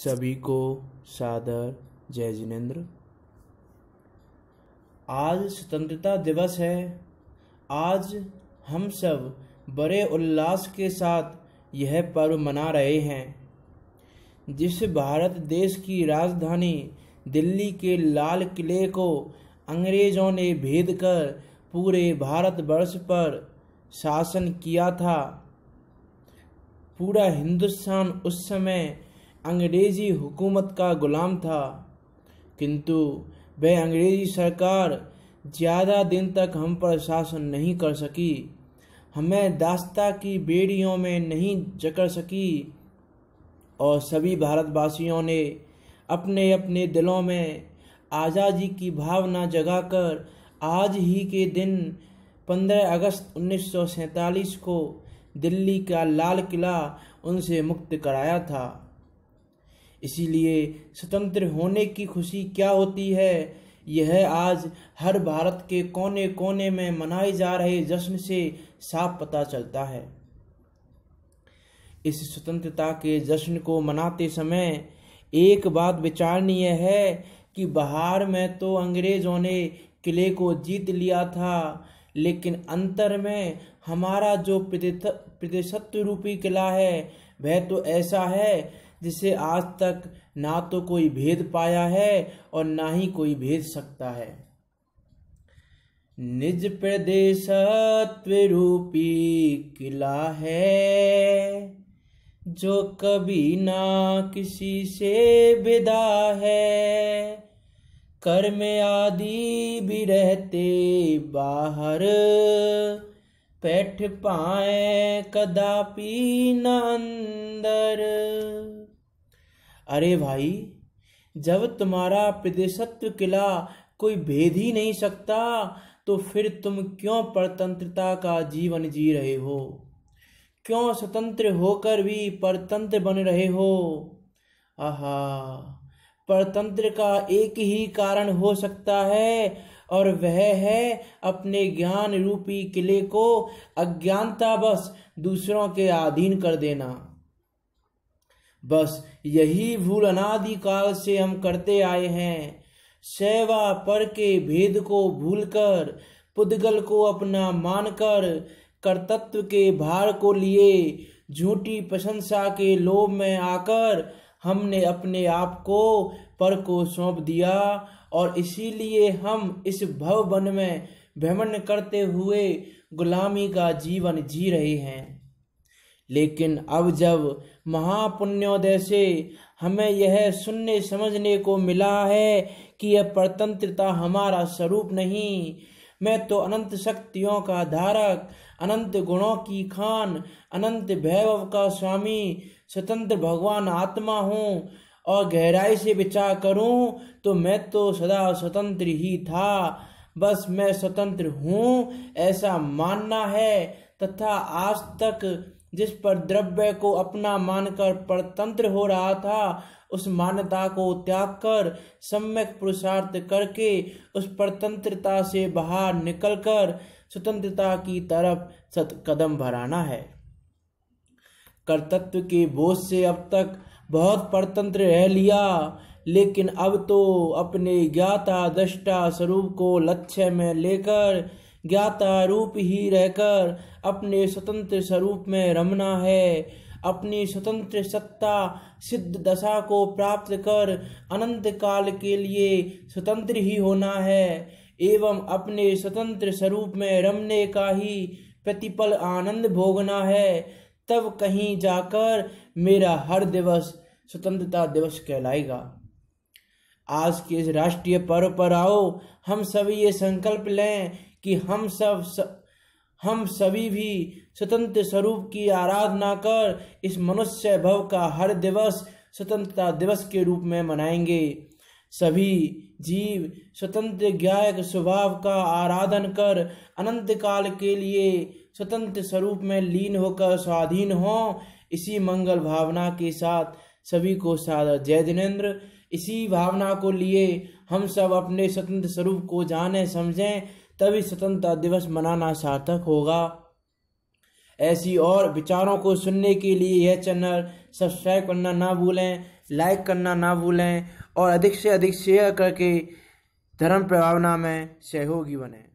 सभी को सादर जय जिनेन्द्र आज स्वतंत्रता दिवस है आज हम सब बड़े उल्लास के साथ यह पर्व मना रहे हैं जिस भारत देश की राजधानी दिल्ली के लाल किले को अंग्रेज़ों ने भेद कर पूरे भारतवर्ष पर शासन किया था पूरा हिंदुस्तान उस समय अंग्रेजी हुकूमत का गुलाम था किंतु वह अंग्रेजी सरकार ज़्यादा दिन तक हम पर शासन नहीं कर सकी हमें दास्ता की बेड़ियों में नहीं जकड़ सकी और सभी भारतवासियों ने अपने अपने दिलों में आज़ादी की भावना जगाकर आज ही के दिन 15 अगस्त उन्नीस को दिल्ली का लाल किला उनसे मुक्त कराया था इसीलिए स्वतंत्र होने की खुशी क्या होती है यह आज हर भारत के कोने कोने में मनाए जा रहे जश्न से साफ पता चलता है इस स्वतंत्रता के जश्न को मनाते समय एक बात विचारणीय है कि बाहर में तो अंग्रेजों ने किले को जीत लिया था लेकिन अंतर में हमारा जो प्रतिशत रूपी किला है वह तो ऐसा है जिसे आज तक ना तो कोई भेद पाया है और ना ही कोई भेद सकता है निज प्रदेश रूपी किला है जो कभी ना किसी से विदा है कर्म आदि भी रहते बाहर पैठ पाए कदापि न अंदर अरे भाई जब तुम्हारा प्रदेशत्व किला कोई भेद ही नहीं सकता तो फिर तुम क्यों परतंत्रता का जीवन जी रहे हो क्यों स्वतंत्र होकर भी परतंत्र बन रहे हो आहा परतंत्र का एक ही कारण हो सकता है और वह है अपने ज्ञान रूपी किले को अज्ञानता बस दूसरों के अधीन कर देना बस यही भूल अनादि काल से हम करते आए हैं सेवा पर के भेद को भूलकर पुद्गल को अपना मानकर कर्तत्व के भार को लिए झूठी प्रशंसा के लोभ में आकर हमने अपने आप को पर को सौंप दिया और इसीलिए हम इस भव वन में भ्रमण करते हुए गुलामी का जीवन जी रहे हैं लेकिन अब जब महापुण्योदय से हमें यह सुनने समझने को मिला है कि यह परतंत्रता हमारा स्वरूप नहीं मैं तो अनंत शक्तियों का धारक अनंत गुणों की खान अनंत वैभव का स्वामी स्वतंत्र भगवान आत्मा हूँ और गहराई से विचार करूँ तो मैं तो सदा स्वतंत्र ही था बस मैं स्वतंत्र हूँ ऐसा मानना है तथा आज तक जिस पर द्रव्य को अपना मानकर परतंत्र हो रहा था उस मान्यता को त्याग कर सम्यक पुरुषार्थ करके उस परतंत्रता से बाहर निकलकर स्वतंत्रता की तरफ सत कदम बढ़ाना है कर्तत्व के बोझ से अब तक बहुत परतंत्र रह लिया लेकिन अब तो अपने ज्ञाता दृष्टा स्वरूप को लक्ष्य में लेकर ज्ञाता रूप ही रहकर अपने स्वतंत्र स्वरूप में रमना है अपनी स्वतंत्र सत्ता सिद्ध दशा को प्राप्त कर अनंत काल के लिए स्वतंत्र ही होना है एवं अपने स्वतंत्र स्वरूप में रमने का ही प्रतिपल आनंद भोगना है तब कहीं जाकर मेरा हर दिवस स्वतंत्रता दिवस कहलाएगा आज के इस राष्ट्रीय पर्व पर आओ हम सभी ये संकल्प लें कि हम सब स, हम सभी भी स्वतंत्र स्वरूप की आराधना कर इस मनुष्य भव का हर दिवस स्वतंत्रता दिवस के रूप में मनाएंगे सभी जीव स्वतंत्र ज्ञायक स्वभाव का आराधन कर अनंत काल के लिए स्वतंत्र स्वरूप में लीन होकर स्वाधीन हों इसी मंगल भावना के साथ सभी को सादर जय दिनेन्द्र इसी भावना को लिए हम सब अपने स्वतंत्र स्वरूप को जाने समझें तभी स्वतंत्रता दिवस मनाना सार्थक होगा ऐसी और विचारों को सुनने के लिए यह चैनल सब्सक्राइब करना ना भूलें लाइक करना ना भूलें और अधिक से अधिक शेयर करके धर्म प्रभावना में सहयोगी बने